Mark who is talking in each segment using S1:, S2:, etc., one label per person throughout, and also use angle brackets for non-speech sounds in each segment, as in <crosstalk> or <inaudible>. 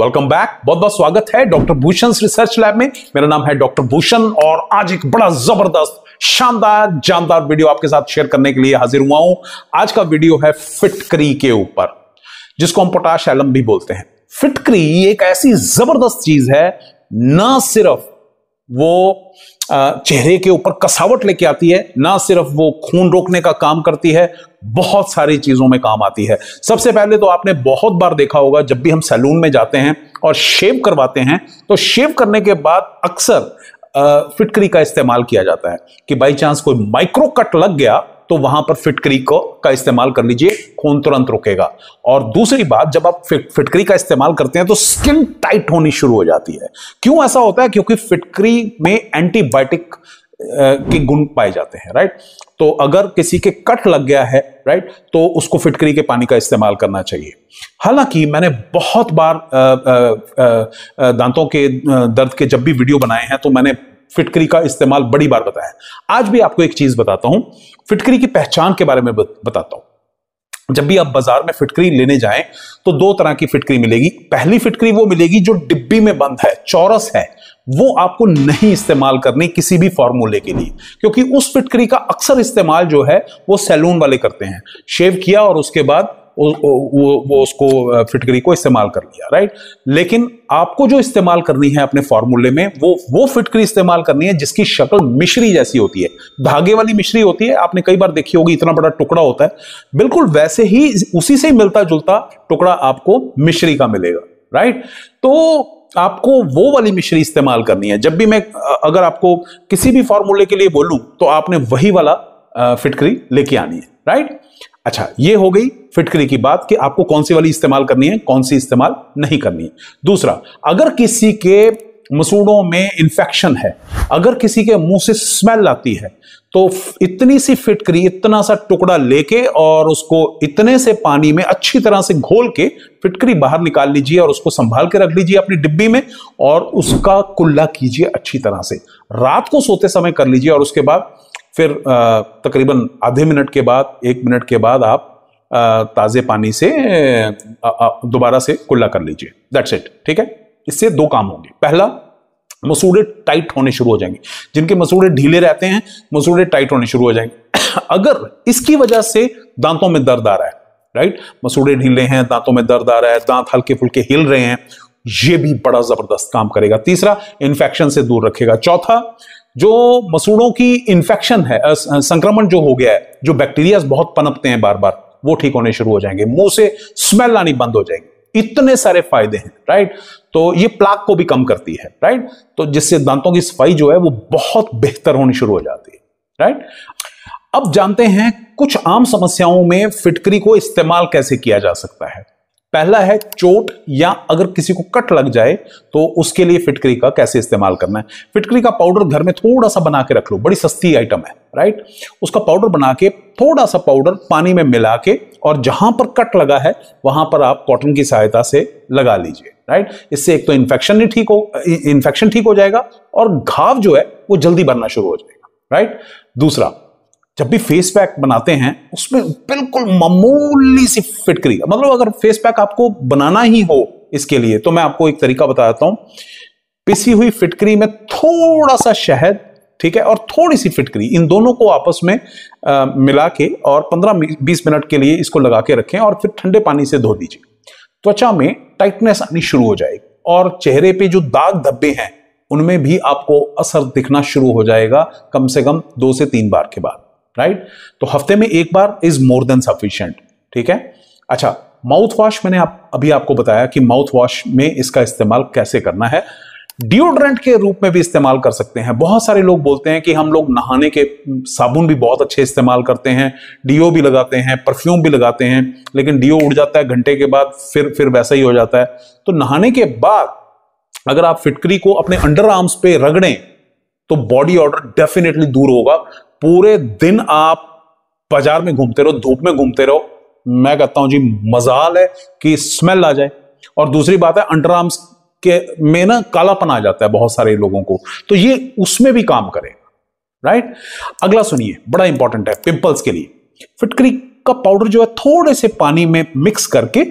S1: welcome back बहुत बहुत स्वागत है डॉक्टर भूषण रिसर्च लैब में मेरा नाम है डॉक्टर भूषण और आज एक बड़ा जबरदस्त शानदार जानदार वीडियो आपके साथ शेयर करने के लिए हाजिर हुआ हूं आज का वीडियो है फिटकरी के ऊपर जिसको हम पोटाश एलम भी बोलते हैं फिटकरी एक ऐसी जबरदस्त चीज है ना सिर्फ वो चेहरे के ऊपर कसावट लेके आती है ना सिर्फ वो खून रोकने का काम करती है बहुत सारी चीजों में काम आती है सबसे पहले तो आपने बहुत बार देखा होगा जब भी हम सैलून में जाते हैं और शेव करवाते हैं तो शेव करने के बाद अक्सर फिटकरी का इस्तेमाल किया जाता है कि बाई चांस कोई माइक्रो कट लग गया तो वहां पर फिटकरी को का इस्तेमाल कर लीजिए खून तुरंत रुकेगा और दूसरी बात जब आप फिट, फिटकरी का इस्तेमाल करते हैं तो स्किन टाइट होनी शुरू हो जाती है क्यों ऐसा होता है क्योंकि फिटकरी में एंटीबायोटिक के गुण पाए जाते हैं राइट तो अगर किसी के कट लग गया है राइट तो उसको फिटकरी के पानी का इस्तेमाल करना चाहिए हालांकि मैंने बहुत बार दांतों के दर्द के जब भी वीडियो बनाए हैं तो मैंने फिटकरी का इस्तेमाल बड़ी बार बताया है आज भी आपको एक चीज बताता हूं फिटकरी की पहचान के बारे में बताता हूं जब भी आप बाजार में फिटकरी लेने जाएं तो दो तरह की फिटकरी मिलेगी पहली फिटकरी वो मिलेगी जो डिब्बी में बंद है चौरस है वो आपको नहीं इस्तेमाल करनी किसी भी फॉर्मूले के लिए क्योंकि उस फिटकरी का अक्सर इस्तेमाल जो है वो सैलून वाले करते हैं शेव किया और उसके बाद वो, वो, उसको फिटकरी को इस्तेमाल कर लिया राइट लेकिन आपको जो इस्तेमाल करनी है अपने फॉर्मूले में वो वो फिटकरी इस्तेमाल करनी है जिसकी शक्ल मिश्री जैसी होती है धागे वाली मिश्री होती है आपने कई बार देखी होगी इतना बड़ा टुकड़ा होता है बिल्कुल वैसे ही उसी से मिलता जुलता टुकड़ा आपको मिश्री का मिलेगा राइट तो आपको वो वाली मिश्री इस्तेमाल करनी है जब भी मैं अगर आपको किसी भी फॉर्मूले के लिए बोलूं तो आपने वही वाला फिटकरी लेके आनी है राइट अच्छा ये हो गई फिटकरी की बात कि आपको कौन सी वाली इस्तेमाल करनी है कौन सी इस्तेमाल नहीं करनी है दूसरा अगर किसी के मसूड़ों में इंफेक्शन है अगर किसी के मुंह से स्मेल आती है तो इतनी सी फिटकरी इतना सा टुकड़ा लेके और उसको इतने से पानी में अच्छी तरह से घोल के फिटकरी बाहर निकाल लीजिए और उसको संभाल के रख लीजिए अपनी डिब्बी में और उसका कुल्ला कीजिए अच्छी तरह से रात को सोते समय कर लीजिए और उसके बाद फिर तकरीबन आधे मिनट के बाद एक मिनट के बाद आप ताज़े पानी से दोबारा से कुल्ला कर लीजिए दैट्स इट ठीक है इससे दो काम होंगे पहला मसूड़े टाइट होने शुरू हो जाएंगे जिनके मसूड़े ढीले रहते हैं मसूड़े टाइट होने शुरू हो जाएंगे <coughs> अगर इसकी वजह से दांतों में दर्द आ रहा है राइट मसूड़े ढीले हैं दांतों में दर्द आ रहा है दांत हल्के फुल्के हिल रहे हैं ये भी बड़ा जबरदस्त काम करेगा तीसरा इन्फेक्शन से दूर रखेगा चौथा जो मसूड़ों की इन्फेक्शन है संक्रमण जो हो गया है जो बैक्टीरिया बहुत पनपते हैं बार बार वो ठीक होने शुरू हो जाएंगे मुंह से स्मेल आनी बंद हो जाएगी इतने सारे फायदे हैं राइट तो ये प्लाक को भी कम करती है राइट तो जिससे दांतों की सफाई जो है वो बहुत बेहतर होनी शुरू हो जाती है राइट अब जानते हैं कुछ आम समस्याओं में फिटकरी को इस्तेमाल कैसे किया जा सकता है पहला है चोट या अगर किसी को कट लग जाए तो उसके लिए फिटकरी का कैसे इस्तेमाल करना है फिटकरी का पाउडर घर में थोड़ा सा बना के रख लो बड़ी सस्ती आइटम है राइट उसका पाउडर बना के थोड़ा सा पाउडर पानी में मिला के और जहां पर कट लगा है वहां पर आप कॉटन की सहायता से लगा लीजिए राइट इससे एक तो इन्फेक्शन नहीं ठीक हो इन्फेक्शन ठीक हो जाएगा और घाव जो है वो जल्दी भरना शुरू हो जाएगा राइट दूसरा जब भी फेस पैक बनाते हैं उसमें बिल्कुल मामूली सी फिटकरी मतलब अगर फेस पैक आपको बनाना ही हो इसके लिए तो मैं आपको एक तरीका बता देता हूँ पिसी हुई फिटकरी में थोड़ा सा शहद ठीक है और थोड़ी सी फिटकरी इन दोनों को आपस में आ, मिला के और 15-20 मिनट के लिए इसको लगा के रखें और फिर ठंडे पानी से धो दीजिए त्वचा में टाइटनेस आनी शुरू हो जाएगी और चेहरे पे जो दाग धब्बे हैं उनमें भी आपको असर दिखना शुरू हो जाएगा कम से कम दो से तीन बार के बाद राइट तो हफ्ते में एक बार इज मोर देन सफिशियंट ठीक है अच्छा माउथ वॉश मैंने आप अभी आपको बताया कि माउथ वॉश में इसका इस्तेमाल कैसे करना है डिओड्रेंट के रूप में भी इस्तेमाल कर सकते हैं बहुत सारे लोग बोलते हैं कि हम लोग नहाने के साबुन भी बहुत अच्छे इस्तेमाल करते हैं डीओ भी लगाते हैं परफ्यूम भी लगाते हैं लेकिन डीओ उड़ जाता है घंटे के बाद फिर फिर वैसा ही हो जाता है तो नहाने के बाद अगर आप फिटकरी को अपने अंडर आर्म्स पे रगड़ें तो बॉडी ऑर्डर डेफिनेटली दूर होगा पूरे दिन आप बाजार में घूमते रहो धूप में घूमते रहो मैं कहता हूं जी मजाल है कि स्मेल आ जाए और दूसरी बात है अंडर आर्म्स के में ना कालापन आ जाता है बहुत सारे लोगों को तो ये उसमें भी काम करेगा राइट अगला सुनिए बड़ा इंपॉर्टेंट है पिंपल्स के लिए फिटकरी का पाउडर जो है थोड़े से पानी में मिक्स करके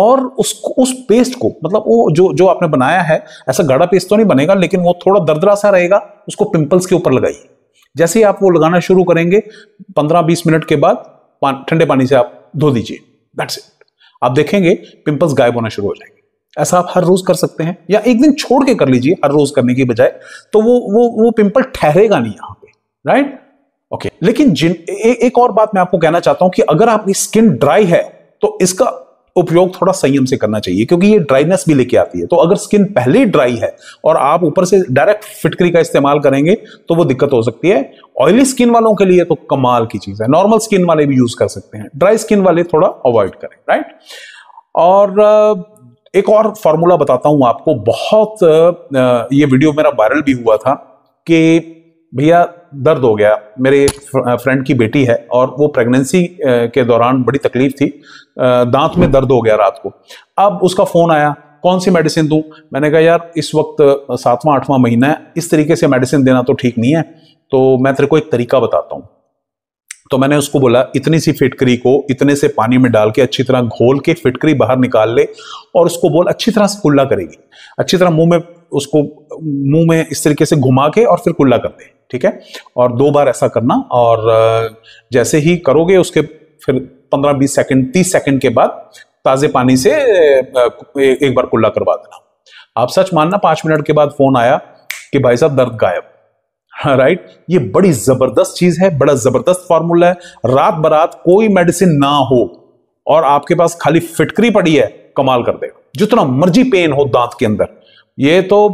S1: और उसको उस पेस्ट को मतलब वो जो जो आपने बनाया है ऐसा गाढ़ा पेस्ट तो नहीं बनेगा लेकिन वो थोड़ा दरदरा सा रहेगा उसको पिंपल्स के ऊपर लगाइए जैसे ही आप वो लगाना शुरू करेंगे 15-20 मिनट के बाद ठंडे पानी से आप धो दीजिए दैट्स इट आप देखेंगे पिंपल्स गायब होना शुरू हो जाएंगे ऐसा आप हर रोज कर सकते हैं या एक दिन छोड़ के कर लीजिए हर रोज करने की बजाय तो वो वो वो पिंपल ठहरेगा नहीं यहां पे राइट ओके लेकिन जिन ए, एक और बात मैं आपको कहना चाहता हूं कि अगर आपकी स्किन ड्राई है तो इसका उपयोग थोड़ा संयम से करना चाहिए क्योंकि ये ड्राइनेस भी लेके आती है तो अगर स्किन पहले ही ड्राई है और आप ऊपर से डायरेक्ट फिटकरी का इस्तेमाल करेंगे तो वो दिक्कत हो सकती है ऑयली स्किन वालों के लिए तो कमाल की चीज़ है नॉर्मल स्किन वाले भी यूज़ कर सकते हैं ड्राई स्किन वाले थोड़ा अवॉइड करें राइट और एक और फॉर्मूला बताता हूँ आपको बहुत ये वीडियो मेरा वायरल भी हुआ था कि भैया दर्द हो गया मेरे एक फ्रेंड की बेटी है और वो प्रेगनेंसी के दौरान बड़ी तकलीफ थी दांत में दर्द हो गया रात को अब उसका फ़ोन आया कौन सी मेडिसिन दूँ मैंने कहा यार इस वक्त सातवां आठवां महीना है इस तरीके से मेडिसिन देना तो ठीक नहीं है तो मैं तेरे को एक तरीका बताता हूँ तो मैंने उसको बोला इतनी सी फिटकरी को इतने से पानी में डाल के अच्छी तरह घोल के फिटकरी बाहर निकाल ले और उसको बोल अच्छी तरह से कुल्ला करेगी अच्छी तरह मुंह में उसको मुंह में इस तरीके से घुमा के और फिर कुल्ला कर दे ठीक है और दो बार ऐसा करना और जैसे ही करोगे उसके फिर 15-20 सेकंड 30 सेकंड के बाद ताज़े पानी से एक बार कुल्ला करवा देना आप सच मानना पांच मिनट के बाद फोन आया कि भाई साहब दर्द गायब राइट हाँ, ये बड़ी जबरदस्त चीज है बड़ा जबरदस्त फॉर्मूला है रात बरात कोई मेडिसिन ना हो और आपके पास खाली फिटकरी पड़ी है कमाल कर देगा जितना मर्जी पेन हो दांत के अंदर ये तो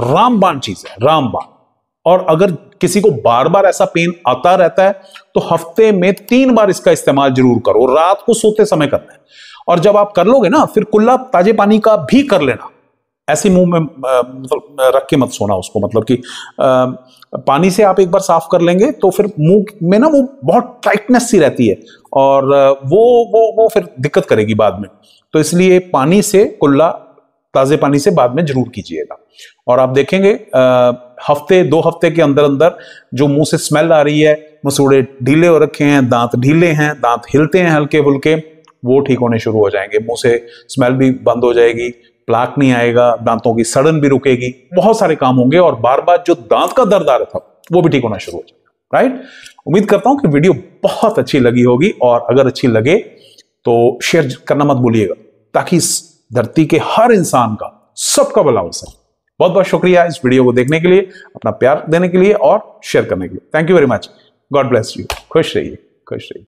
S1: रामबाण चीज है रामबाण और अगर किसी को बार बार ऐसा पेन आता रहता है तो हफ्ते में तीन बार इसका इस्तेमाल जरूर करो रात को सोते समय करना है और जब आप कर लोगे ना फिर कुल्ला ताजे पानी का भी कर लेना ऐसे मुंह में मतलब रख के मत सोना उसको मतलब कि पानी से आप एक बार साफ कर लेंगे तो फिर मुंह में ना वो बहुत टाइटनेस सी रहती है और वो वो वो फिर दिक्कत करेगी बाद में तो इसलिए पानी से कुल्ला ताज़े पानी से बाद में जरूर कीजिएगा और आप देखेंगे आ, हफ्ते दो हफ्ते के अंदर अंदर जो मुंह से स्मेल आ रही है मसूड़े ढीले हो रखे हैं दांत ढीले हैं दांत हिलते हैं हल्के फुल्के वो ठीक होने शुरू हो जाएंगे मुंह से स्मेल भी बंद हो जाएगी प्लाक नहीं आएगा दांतों की सड़न भी रुकेगी बहुत सारे काम होंगे और बार बार जो दांत का दर्द आ रहा था वो भी ठीक होना शुरू हो जाएगा राइट उम्मीद करता हूं कि वीडियो बहुत अच्छी लगी होगी और अगर अच्छी लगे तो शेयर करना मत भूलिएगा ताकि इस धरती के हर इंसान का सबका भला हो सके बहुत बहुत शुक्रिया इस वीडियो को देखने के लिए अपना प्यार देने के लिए और शेयर करने के लिए thank you very much God bless you खुश रहिए खुश रहिए